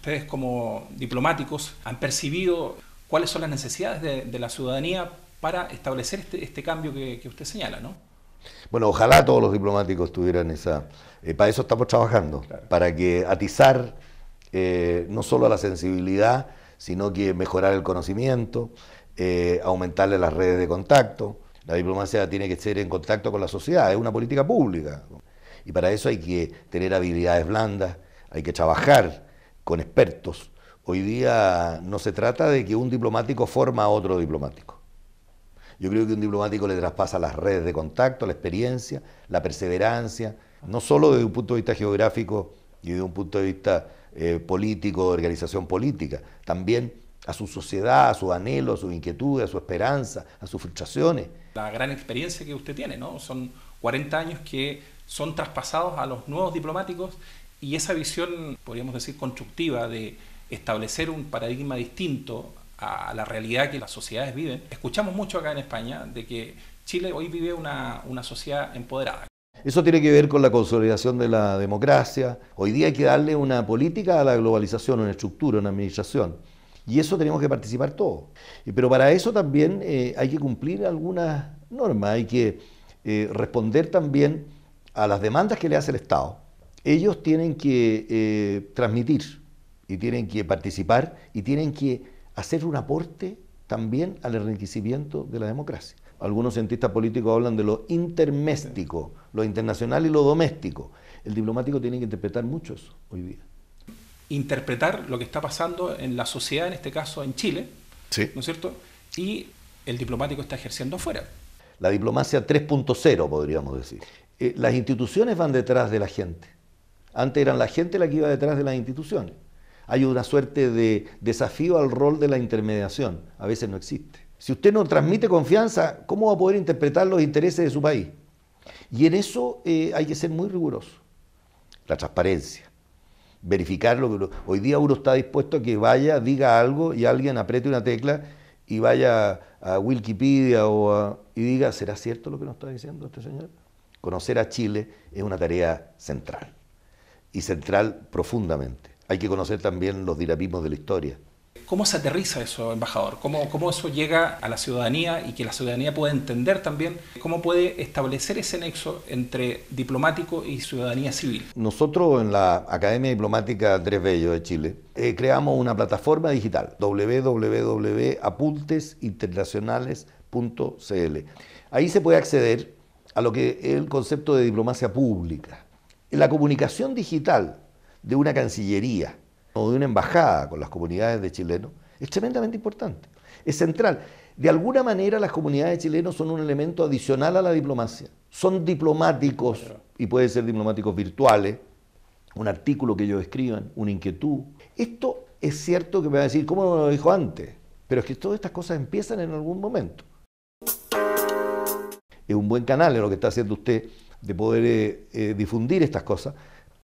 ustedes como diplomáticos han percibido cuáles son las necesidades de, la ciudadanía para establecer este, este cambio que, usted señala, ¿no? Bueno, ojalá todos los diplomáticos tuvieran esa... Eh, para eso estamos trabajando, para que atizar eh, no solo la sensibilidad, sino que mejorar el conocimiento, eh, aumentarle las redes de contacto. La diplomacia tiene que ser en contacto con la sociedad, es una política pública. Y para eso hay que tener habilidades blandas, hay que trabajar con expertos. Hoy día no se trata de que un diplomático forma a otro diplomático. Yo creo que un diplomático le traspasa las redes de contacto, la experiencia, la perseverancia, no solo desde un punto de vista geográfico y desde un punto de vista eh, político, de organización política, también a su sociedad, a sus anhelos, a sus inquietudes, a su esperanza, a sus frustraciones. La gran experiencia que usted tiene, ¿no? Son 40 años que son traspasados a los nuevos diplomáticos y esa visión, podríamos decir, constructiva de establecer un paradigma distinto a la realidad que las sociedades viven, escuchamos mucho acá en España de que Chile hoy vive una, sociedad empoderada. Eso tiene que ver con la consolidación de la democracia. Hoy día hay que darle una política a la globalización, una estructura, una administración. Y eso tenemos que participar todos. Pero para eso también eh, hay que cumplir algunas normas, hay que eh, responder también a las demandas que le hace el Estado ellos tienen que eh, transmitir y tienen que participar y tienen que hacer un aporte también al enriquecimiento de la democracia. Algunos cientistas políticos hablan de lo interméstico, lo internacional y lo doméstico. El diplomático tiene que interpretar mucho eso hoy día. Interpretar lo que está pasando en la sociedad, en este caso en Chile, sí. ¿no es cierto? Y el diplomático está ejerciendo afuera. La diplomacia 3.0, podríamos decir. Eh, las instituciones van detrás de la gente. Antes eran la gente la que iba detrás de las instituciones. Hay una suerte de desafío al rol de la intermediación. A veces no existe. Si usted no transmite confianza, ¿cómo va a poder interpretar los intereses de su país? Y en eso eh, hay que ser muy riguroso. La transparencia. Verificar lo que... Hoy día uno está dispuesto a que vaya, diga algo y alguien apriete una tecla y vaya a Wikipedia o a, y diga, ¿será cierto lo que nos está diciendo este señor? Conocer a Chile es una tarea central y central profundamente. Hay que conocer también los dinamismos de la historia. ¿Cómo se aterriza eso, embajador? ¿Cómo, ¿Cómo eso llega a la ciudadanía y que la ciudadanía pueda entender también cómo puede establecer ese nexo entre diplomático y ciudadanía civil? Nosotros en la Academia Diplomática Andrés Bello de Chile eh, creamos una plataforma digital, www.apuntesinternacionales.cl. Ahí se puede acceder a lo que es el concepto de diplomacia pública la comunicación digital de una cancillería o de una embajada con las comunidades de chilenos es tremendamente importante, es central. De alguna manera las comunidades de chilenos son un elemento adicional a la diplomacia. Son diplomáticos y pueden ser diplomáticos virtuales, un artículo que ellos escriban, una inquietud. Esto es cierto que me va a decir, ¿cómo lo dijo antes? Pero es que todas estas cosas empiezan en algún momento. Es un buen canal lo que está haciendo usted de poder eh, eh, difundir estas cosas.